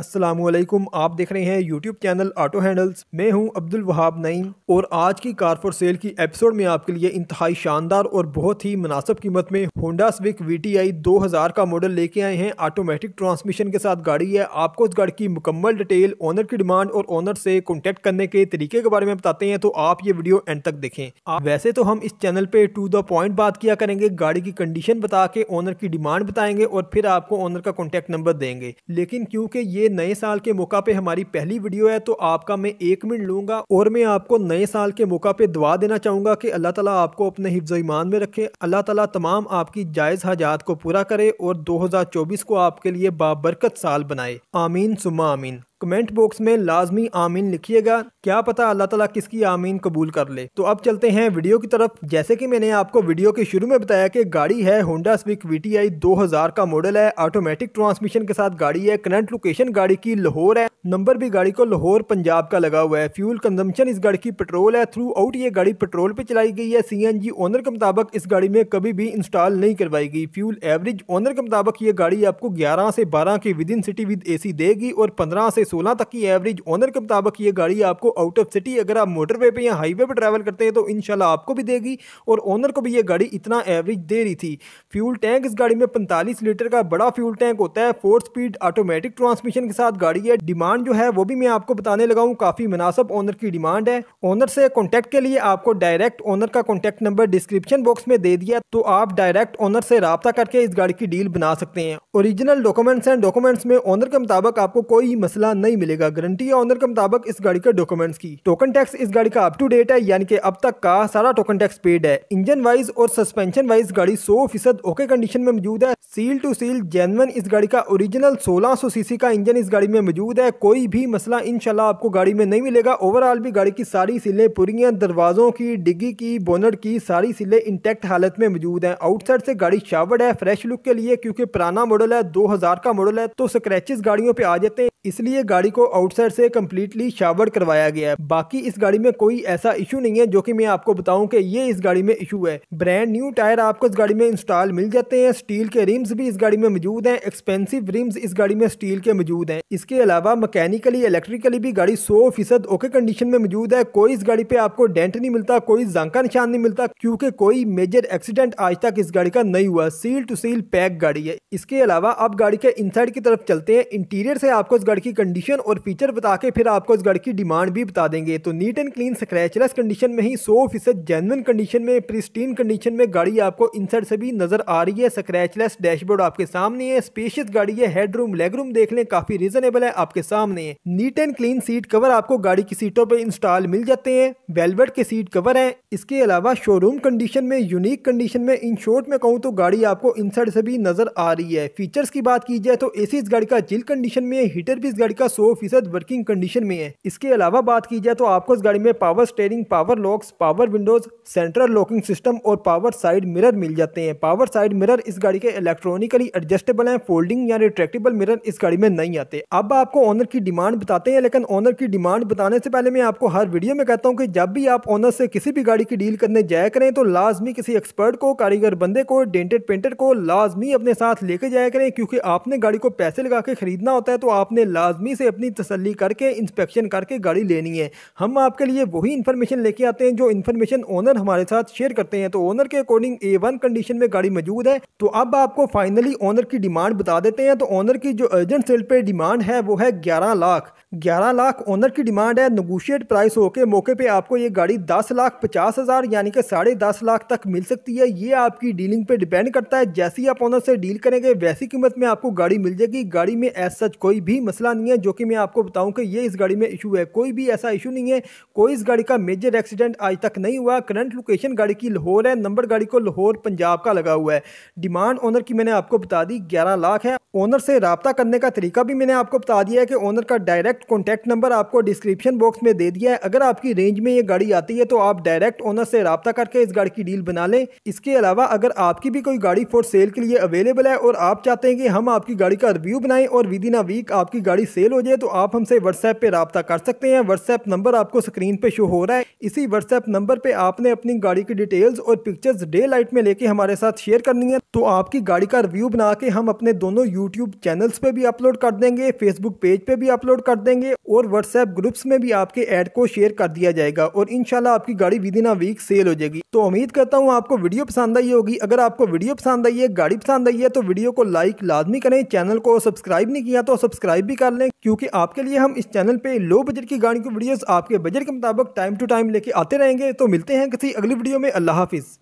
वालेकुम आप देख रहे हैं यूट्यूब चैनल ऑटो हैंडल्स मैं हूं अब्दुल वहाब नईम और आज की कार फॉर सेल की एपिसोड में आपके लिए इंतहाई शानदार और बहुत ही मुनासब कीमत में Honda Civic V T I दो हज़ार का मॉडल लेके आए हैं ऑटोमेटिक ट्रांसमिशन के साथ गाड़ी है आपको इस गाड़ी की मुकम्मल डिटेल ऑनर की डिमांड और ऑनर से कॉन्टेक्ट करने के तरीके के बारे में बताते हैं तो आप ये वीडियो एंड तक देखें आप वैसे तो हम इस चैनल पर टू द पॉइंट बात किया करेंगे गाड़ी की कंडीशन बता के ऑनर की डिमांड बताएंगे और फिर आपको ऑनर का कॉन्टेक्ट नंबर देंगे लेकिन क्योंकि ये ये नए साल के मौका पे हमारी पहली वीडियो है तो आपका मैं एक मिनट लूंगा और मैं आपको नए साल के मौका पे दुआ देना चाहूंगा कि अल्लाह ताला आपको अपने हिफ्ज ईमान में रखे अल्लाह ताला तमाम आपकी जायज़ हजात को पूरा करे और 2024 को आपके लिए बाबरकत साल बनाए आमीन सुमा आमीन कमेंट बॉक्स में लाजमी आमीन लिखिएगा क्या पता अल्लाह ताला किसकी आमीन कबूल कर ले तो अब चलते हैं वीडियो की तरफ जैसे कि मैंने आपको वीडियो के शुरू में बताया कि गाड़ी है Honda Civic V T I दो हज़ार का मॉडल है ऑटोमेटिक ट्रांसमिशन के साथ गाड़ी है करंट लोकेशन गाड़ी की लाहौर है नंबर भी गाड़ी को लाहौर पंजाब का लगा हुआ है फ्यूल कंजम्पशन इस गाड़ी की पेट्रोल है थ्रू आउट ये गाड़ी पेट्रोल पे चलाई गई है सी एन जी ओनर के मुताबिक इस गाड़ी में कभी भी इंस्टॉल नहीं करवाई गई फ्यूल एवरेज ओनर के मुताबिक ये गाड़ी आपको ग्यारह से बारह की within city with A C देगी और पंद्रह से सोलह तक की एवरेज ऑनर के मुताबिक ये गाड़ी आपको आउट ऑफ सिटी अगर आप मोटरवे पे या हाईवे पे ट्रैवल करते हैं तो इनशाला आपको भी देगी और ऑनर को भी ये गाड़ी इतना एवरेज दे रही थी फ्यूल टैंक इस गाड़ी में पैंतालीस लीटर का बड़ा फ्यूल टैंक होता है फोर स्पीड ऑटोमेटिक ट्रांसमिशन के साथ गाड़ी है डिमांड जो है वो भी मैं आपको बताने लगा हूँ काफ़ी मुनासब ऑनर की डिमांड है ऑनर से कॉन्टैक्ट के लिए आपको डायरेक्ट ऑनर का कॉन्टैक्ट नंबर डिस्क्रिप्शन बॉक्स में दे दिया तो आप डायरेक्ट ऑनर से रबता करके इस गाड़ी की डील बना सकते हैं ओरिजिनल डॉक्यूमेंट्स एंड डॉक्यूमेंट्स में ऑनर के मुताबिक आपको कोई मसला नहीं मिलेगा गारंटी या ऑनर के मुताबिक इस गाड़ी के डॉक्यूमेंट्स की टोकन टैक्स इस गाड़ी का अप टू डेट है यानी कि अब तक का सारा टोकन टैक्स पेड है इंजन वाइज और सस्पेंशन वाइज गाड़ी सौ फीसद ओके कंडीशन में मौजूद है सील टू सील जेनवन इस गाड़ी का ओरिजिनल 1600 सीसी का इंजन इस गाड़ी में मौजूद है कोई भी मसला इनशाला आपको गाड़ी में नहीं मिलेगा ओवरऑल भी गाड़ी की सारी सीलें पूरी हैं दरवाजों की डिग्गी की बोनट की सारी सीलें इंटैक्ट हालत में मौजूद है आउटसाइड से गाड़ी शावर्ड है फ्रेश लुक के लिए क्योंकि पुराना मॉडल है 2000 का मॉडल है तो स्क्रेचेस गाड़ियों पे आ जाते हैं इसलिए गाड़ी को आउटसाइड से कम्प्लीटली शावर करवाया गया है बाकी इस गाड़ी में कोई ऐसा इशू नहीं है जो कि मैं आपको बताऊं कि ये इस गाड़ी में इशू है ब्रांड न्यू टायर आपको इस गाड़ी में इंस्टॉल मिल जाते हैं स्टील के रिम्स भी इस गाड़ी में मौजूद है एक्सपेंसिव रिम्स इस गाड़ी में स्टील के मौजूद है इसके अलावा मैकेनिकली इलेक्ट्रिकली भी गाड़ी सौ फीसद ओके कंडीशन में मौजूद है कोई इस गाड़ी पे आपको डेंट नहीं मिलता कोई जंका निशान नहीं मिलता क्योंकि कोई मेजर एक्सीडेंट आज तक इस गाड़ी का नहीं हुआ सील टू सील पैक गाड़ी है इसके अलावा आप गाड़ी के इनसाइड की तरफ चलते हैं इंटीरियर से आपको इस गाड़ी की कंडीशन कंडीशन और फीचर बता के फिर आपको इस गाड़ी की डिमांड भी बता देंगे तो neat and clean scratchless condition में ही सौ फीसद जेनवन कंडीशन में प्रिस्टीन कंडीशन में गाड़ी आपको इनसाइड से भी नजर आ रही है स्क्रैचलेस डैशबोर्ड आपके सामने है स्पेशियस गाड़ी है हेडरूम लेगरूम देख लें काफी रीजनेबल है आपके सामने है neat and clean seat cover आपको गाड़ी की सीटों पर इंस्टॉल मिल जाते हैं वेलवेट के सीट कवर है इसके अलावा शोरूम कंडीशन में यूनिक कंडीशन में इन शॉर्ट में कहूँ तो गाड़ी आपको इनसाइड से भी नजर आ रही है फीचर्स की बात की जाए तो एसी इस गाड़ी का जिल कंडीशन में हीटर भी इस गाड़ी का का सौ फीसद वर्किंग कंडीशन में है इसके अलावा बात की जाए तो आपको इस गाड़ी में power steering power locks power windows central locking system और पावर साइड मिरर मिल जाते हैं पावर साइड मिरर इस गाड़ी के इलेक्ट्रॉनिकली एडजस्टेबल है फोल्डिंग या रिट्रेक्टेबल मिरर इस गाड़ी में नहीं आते अब आपको ऑनर की डिमांड बताते हैं लेकिन ऑनर की डिमांड बताने से पहले मैं आपको हर वीडियो में कहता हूँ की जब भी आप ऑनर से किसी भी गाड़ी की डील करने जाया करें तो लाजमी किसी एक्सपर्ट को कारीगर बंदे को डेंटेड पेंटर को लाजमी अपने साथ लेके जाया करें क्योंकि आपने गाड़ी को पैसे लगा के खरीदना होता है तो आपने लाजमी आसानी से अपनी तसली करके इंस्पेक्शन करके गाड़ी लेनी है हम आपके लिए वही इन्फॉर्मेशन लेके आते हैं जो इन्फॉर्मेशन ओनर हमारे साथ शेयर करते हैं तो ओनर के अकॉर्डिंग ए कंडीशन में गाड़ी मौजूद है तो अब आपको फाइनली ओनर की डिमांड बता देते हैं तो ओनर की जो अर्जेंट सेल पर डिमांड है वो है ग्यारह लाख ग्यारह लाख ओनर की डिमांड है नगोशिएट प्राइस होके मौके पे आपको ये गाड़ी दस लाख पचास हज़ार यानी कि साढ़े दस लाख तक मिल सकती है ये आपकी डीलिंग पे डिपेंड करता है जैसी आप ओनर से डील करेंगे वैसी कीमत में आपको गाड़ी मिल जाएगी गाड़ी में ऐसा कोई भी मसला नहीं है जो कि मैं आपको बताऊं कि ये इस गाड़ी में इशू है कोई भी ऐसा इशू नहीं है कोई इस गाड़ी का मेजर एक्सीडेंट आज तक नहीं हुआ करंट लोकेशन गाड़ी की लाहौर है नंबर गाड़ी को लाहौर पंजाब का लगा हुआ है डिमांड ओनर की मैंने आपको बता दी ग्यारह लाख है ओनर से रबता करने का तरीका भी मैंने आपको बता दिया है कि ओनर का डायरेक्ट कॉन्टैक्ट नंबर आपको डिस्क्रिप्शन बॉक्स में दे दिया है अगर आपकी रेंज में ये गाड़ी आती है तो आप डायरेक्ट ओनर से रबता करके इस गाड़ी की डील बना लें इसके अलावा अगर आपकी भी कोई गाड़ी फॉर सेल के लिए अवेलेबल है और आप चाहते हैं कि हम आपकी गाड़ी का रिव्यू बनाएं और विद इन अ वीक आपकी गाड़ी सेल हो जाए तो आप हमसे व्हाट्सएप पे रबता कर सकते हैं व्हाट्सएप नंबर आपको स्क्रीन पे शो हो रहा है इसी व्हाट्सएप नंबर पर आपने अपनी गाड़ी की डिटेल्स और पिक्चर्स डे लाइट में लेके हमारे साथ शेयर करनी है तो आपकी गाड़ी का रिव्यू बना के हम अपने दोनों यूट्यूब चैनल्स पे भी अपलोड कर देंगे फेसबुक पेज पे भी अपलोड कर देंगे और व्हाट्सएप ग्रुप्स में भी आपके एड को शेयर कर दिया जाएगा और इनशाला आपकी गाड़ी within a week sell हो जाएगी तो उम्मीद करता हूँ आपको वीडियो पसंद आई होगी अगर आपको वीडियो पसंद आई है गाड़ी पसंद आई है तो वीडियो को लाइक लाजमी करें चैनल को सब्सक्राइब नहीं किया तो सब्सक्राइब भी कर लें क्योंकि आपके लिए हम इस चैनल पे लो बजट की गाड़ी की वीडियोस आपके बजट के मुताबिक टाइम टू टाइम लेके आते रहेंगे तो मिलते हैं किसी अगली वीडियो में अल्लाह हाफिज़